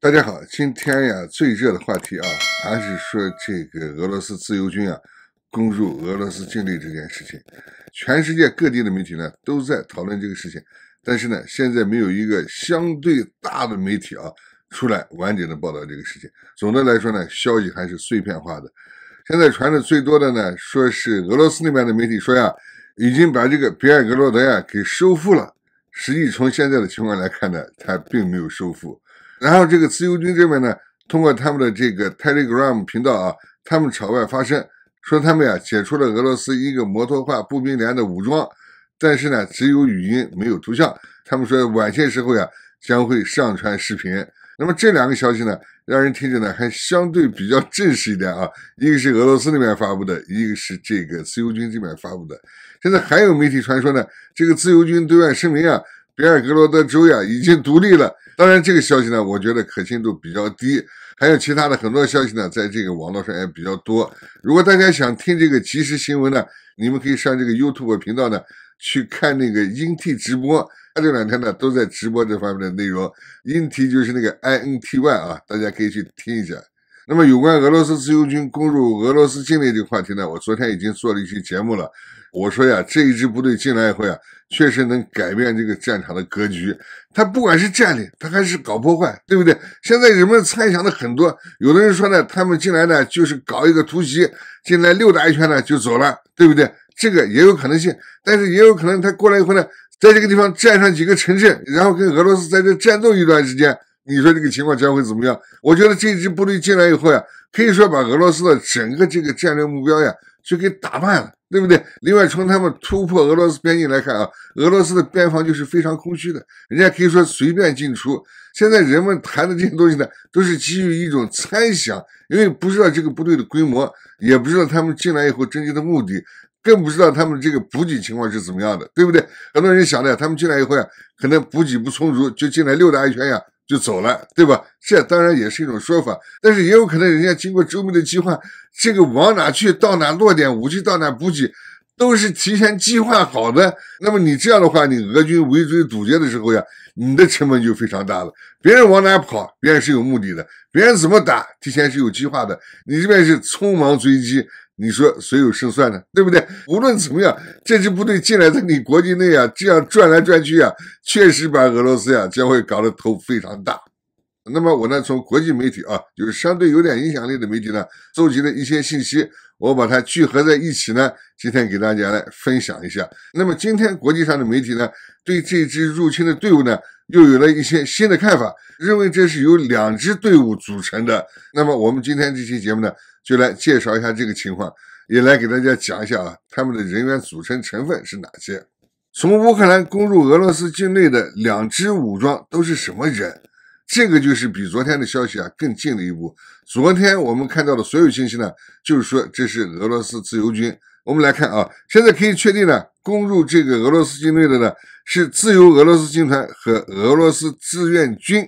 大家好，今天呀，最热的话题啊，还是说这个俄罗斯自由军啊攻入俄罗斯境内这件事情。全世界各地的媒体呢，都在讨论这个事情，但是呢，现在没有一个相对大的媒体啊出来完整的报道这个事情。总的来说呢，消息还是碎片化的。现在传的最多的呢，说是俄罗斯那边的媒体说呀，已经把这个别尔格罗德呀给收复了。实际从现在的情况来看呢，他并没有收复。然后这个自由军这边呢，通过他们的这个 Telegram 频道啊，他们朝外发声，说他们呀解除了俄罗斯一个摩托化步兵连的武装，但是呢只有语音没有图像，他们说晚些时候呀将会上传视频。那么这两个消息呢，让人听着呢还相对比较正式一点啊，一个是俄罗斯那边发布的，一个是这个自由军这边发布的。现在还有媒体传说呢，这个自由军对外声明啊，比尔格罗德州呀已经独立了。当然，这个消息呢，我觉得可信度比较低。还有其他的很多消息呢，在这个网络上也比较多。如果大家想听这个即时新闻呢，你们可以上这个 YouTube 频道呢去看那个英 t 直播，他这两天呢都在直播这方面的内容。英 t 就是那个 INTY 啊，大家可以去听一下。那么有关俄罗斯自由军攻入俄罗斯境内这个话题呢，我昨天已经做了一些节目了。我说呀，这一支部队进来以后呀，确实能改变这个战场的格局。他不管是占领，他还是搞破坏，对不对？现在人们猜想的很多，有的人说呢，他们进来呢就是搞一个突袭，进来溜达一圈呢就走了，对不对？这个也有可能性，但是也有可能他过来以后呢，在这个地方占上几个城镇，然后跟俄罗斯在这战斗一段时间。你说这个情况将会怎么样？我觉得这支部队进来以后呀，可以说把俄罗斯的整个这个战略目标呀就给打乱了，对不对？另外，从他们突破俄罗斯边境来看啊，俄罗斯的边防就是非常空虚的，人家可以说随便进出。现在人们谈的这些东西呢，都是基于一种猜想，因为不知道这个部队的规模，也不知道他们进来以后真正的目的，更不知道他们这个补给情况是怎么样的，对不对？很多人想的，他们进来以后呀，可能补给不充足，就进来溜达一圈呀。就走了，对吧？这当然也是一种说法，但是也有可能人家经过周密的计划，这个往哪去，到哪落点武器，到哪补给，都是提前计划好的。那么你这样的话，你俄军围追堵截的时候呀，你的成本就非常大了。别人往哪跑，别人是有目的的，别人怎么打，提前是有计划的，你这边是匆忙追击。你说谁有胜算呢？对不对？无论怎么样，这支部队进来在你国际内啊，这样转来转去啊，确实把俄罗斯呀将会搞得头非常大。那么我呢，从国际媒体啊，就是相对有点影响力的媒体呢，搜集了一些信息，我把它聚合在一起呢，今天给大家来分享一下。那么今天国际上的媒体呢，对这支入侵的队伍呢。又有了一些新的看法，认为这是由两支队伍组成的。那么我们今天这期节目呢，就来介绍一下这个情况，也来给大家讲一下啊，他们的人员组成成分是哪些。从乌克兰攻入俄罗斯境内的两支武装都是什么人？这个就是比昨天的消息啊更近了一步。昨天我们看到的所有信息呢，就是说这是俄罗斯自由军。我们来看啊，现在可以确定呢，攻入这个俄罗斯境内的呢是自由俄罗斯军团和俄罗斯志愿军。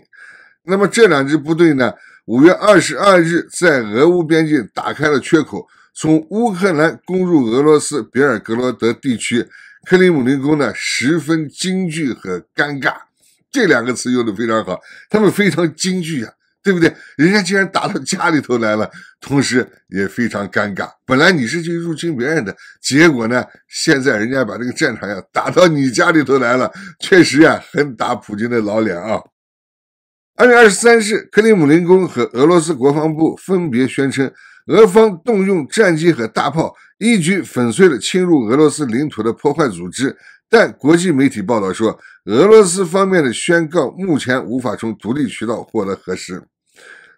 那么这两支部队呢，五月二十二日在俄乌边境打开了缺口，从乌克兰攻入俄罗斯别尔格罗德地区。克里姆林宫呢十分惊惧和尴尬，这两个词用的非常好，他们非常惊惧啊。对不对？人家竟然打到家里头来了，同时也非常尴尬。本来你是去入侵别人的，结果呢，现在人家把这个战场呀打到你家里头来了，确实呀很打普京的老脸啊。二月二十三日，克里姆林宫和俄罗斯国防部分别宣称，俄方动用战机和大炮，一举粉碎了侵入俄罗斯领土的破坏组织。但国际媒体报道说，俄罗斯方面的宣告目前无法从独立渠道获得核实。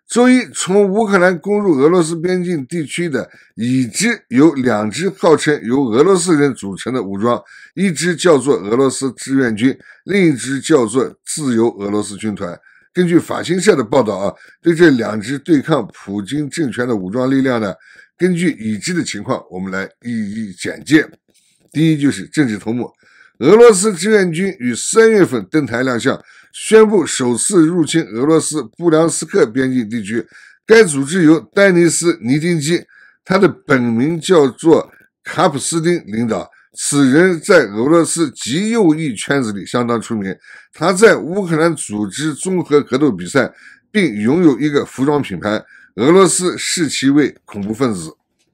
周一，从乌克兰攻入俄罗斯边境地区的已知有两支号称由俄罗斯人组成的武装，一支叫做俄罗斯志愿军，另一支叫做自由俄罗斯军团。根据法新社的报道啊，对这两支对抗普京政权的武装力量呢，根据已知的情况，我们来一一简介。第一就是政治头目。俄罗斯志愿军于三月份登台亮相，宣布首次入侵俄罗斯布良斯克边境地区。该组织由丹尼斯·尼丁基，他的本名叫做卡普斯丁领导。此人在俄罗斯极右翼圈子里相当出名。他在乌克兰组织综合格斗比赛，并拥有一个服装品牌。俄罗斯视其为恐怖分子。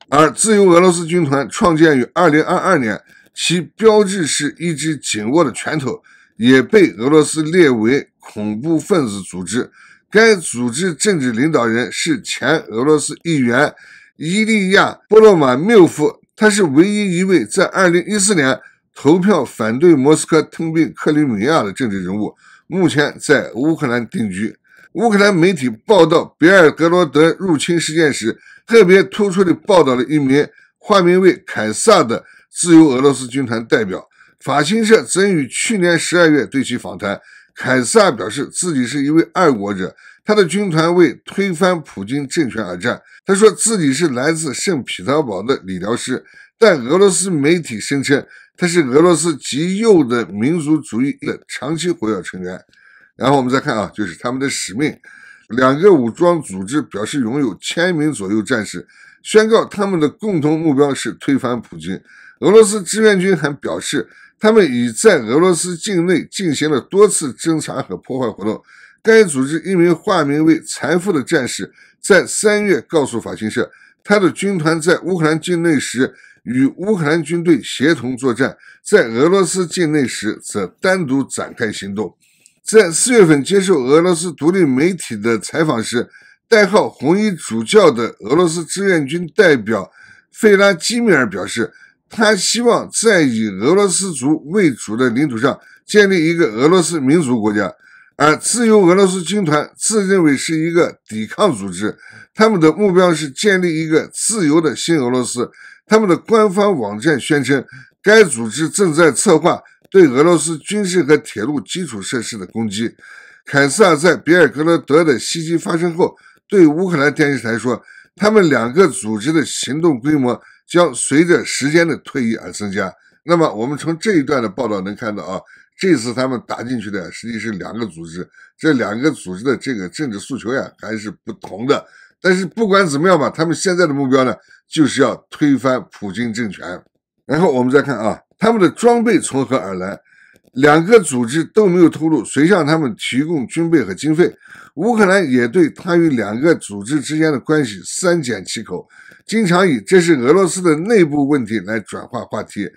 而自由俄罗斯军团创建于二零二二年。其标志是一只紧握的拳头，也被俄罗斯列为恐怖分子组织。该组织政治领导人是前俄罗斯议员伊利亚·波洛马缪夫，他是唯一一位在2014年投票反对莫斯科吞并克里米亚的政治人物。目前在乌克兰定居。乌克兰媒体报道别尔格罗德入侵事件时，特别突出地报道了一名化名为凯撒的。自由俄罗斯军团代表法新社曾于去年十二月对其访谈。凯撒表示自己是一位爱国者，他的军团为推翻普京政权而战。他说自己是来自圣彼得堡的理疗师，但俄罗斯媒体声称他是俄罗斯极右的民族主义的长期活跃成员。然后我们再看啊，就是他们的使命。两个武装组织表示拥有千名左右战士。宣告他们的共同目标是推翻普京。俄罗斯志愿军还表示，他们已在俄罗斯境内进行了多次侦查和破坏活动。该组织一名化名为“财富”的战士在三月告诉法新社，他的军团在乌克兰境内时与乌克兰军队协同作战，在俄罗斯境内时则单独展开行动。在四月份接受俄罗斯独立媒体的采访时，代号“红衣主教”的俄罗斯志愿军代表费拉基米尔表示，他希望在以俄罗斯族为主的领土上建立一个俄罗斯民族国家。而自由俄罗斯军团自认为是一个抵抗组织，他们的目标是建立一个自由的新俄罗斯。他们的官方网站宣称，该组织正在策划对俄罗斯军事和铁路基础设施的攻击。凯撒在比尔格罗德的袭击发生后。对乌克兰电视台说，他们两个组织的行动规模将随着时间的推移而增加。那么，我们从这一段的报道能看到啊，这次他们打进去的实际是两个组织，这两个组织的这个政治诉求呀还是不同的。但是不管怎么样吧，他们现在的目标呢就是要推翻普京政权。然后我们再看啊，他们的装备从何而来？两个组织都没有透露谁向他们提供军备和经费。乌克兰也对他与两个组织之间的关系三缄其口，经常以这是俄罗斯的内部问题来转化话题。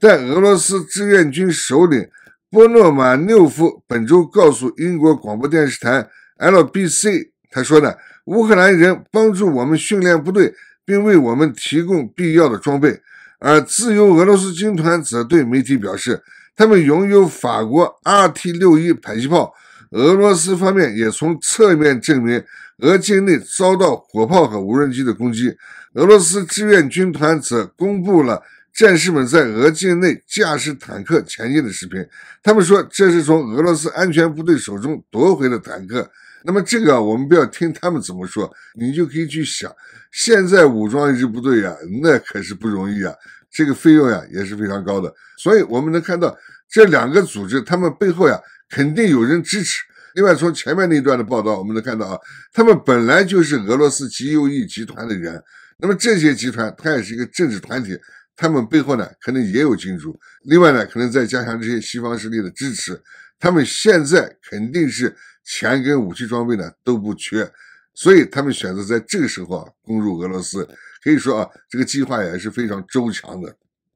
但俄罗斯志愿军首领波诺马六夫本周告诉英国广播电视台 （LBC），他说呢：“乌克兰人帮助我们训练部队，并为我们提供必要的装备。”而自由俄罗斯军团则对媒体表示。他们拥有法国 Rt 六一迫击炮，俄罗斯方面也从侧面证明，俄境内遭到火炮和无人机的攻击。俄罗斯志愿军团则公布了战士们在俄境内驾驶坦克前进的视频。他们说这是从俄罗斯安全部队手中夺回的坦克。那么这个我们不要听他们怎么说，你就可以去想，现在武装一支部队呀，那可是不容易啊。这个费用呀也是非常高的，所以我们能看到这两个组织，他们背后呀肯定有人支持。另外，从前面那段的报道，我们能看到啊，他们本来就是俄罗斯极右翼集团的人。那么这些集团，它也是一个政治团体，他们背后呢可能也有金主。另外呢，可能在加强这些西方势力的支持。他们现在肯定是钱跟武器装备呢都不缺，所以他们选择在这个时候啊攻入俄罗斯。可以说啊，这个计划也是非常周详的。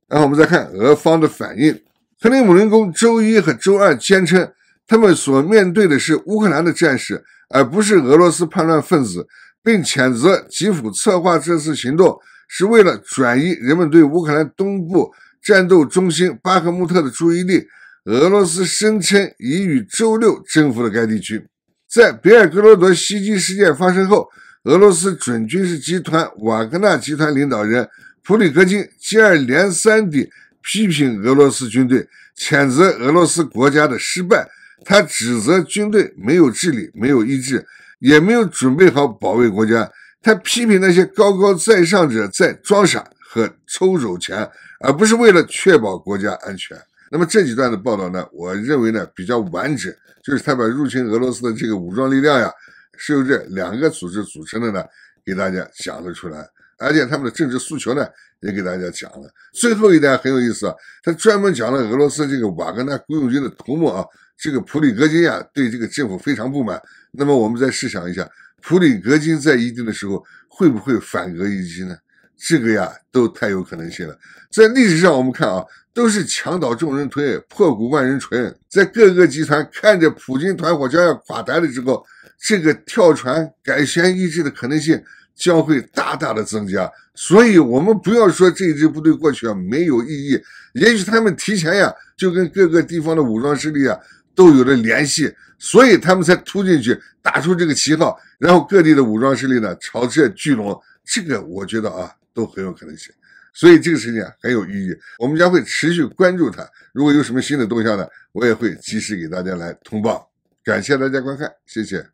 然后我们再看俄方的反应，克里姆林宫周一和周二坚称，他们所面对的是乌克兰的战士，而不是俄罗斯叛乱分子，并谴责基辅策划这次行动是为了转移人们对乌克兰东部战斗中心巴赫穆特的注意力。俄罗斯声称已于周六征服了该地区。在别尔哥罗德州袭击事件发生后。俄罗斯准军事集团瓦格纳集团领导人普里戈金接二连三地批评俄罗斯军队，谴责俄罗斯国家的失败。他指责军队没有治理、没有意志，也没有准备好保卫国家。他批评那些高高在上者在装傻和抽走钱，而不是为了确保国家安全。那么这几段的报道呢？我认为呢比较完整，就是他把入侵俄罗斯的这个武装力量呀。是由这两个组织组成的呢，给大家讲了出来，而且他们的政治诉求呢也给大家讲了。最后一点很有意思，他专门讲了俄罗斯这个瓦格纳雇佣军的头目啊，这个普里格金啊，对这个政府非常不满。那么我们再试想一下，普里格金在一定的时候会不会反戈一击呢？这个呀，都太有可能性了。在历史上，我们看啊，都是墙倒众人推，破鼓万人锤。在各个集团看着普京团伙将要垮台了之后。这个跳船改弦易帜的可能性将会大大的增加，所以我们不要说这支部队过去啊没有意义，也许他们提前呀就跟各个地方的武装势力啊都有了联系，所以他们才突进去打出这个旗号，然后各地的武装势力呢朝这聚拢，这个我觉得啊都很有可能性，所以这个事情很有意义，我们将会持续关注它，如果有什么新的动向呢，我也会及时给大家来通报，感谢大家观看，谢谢。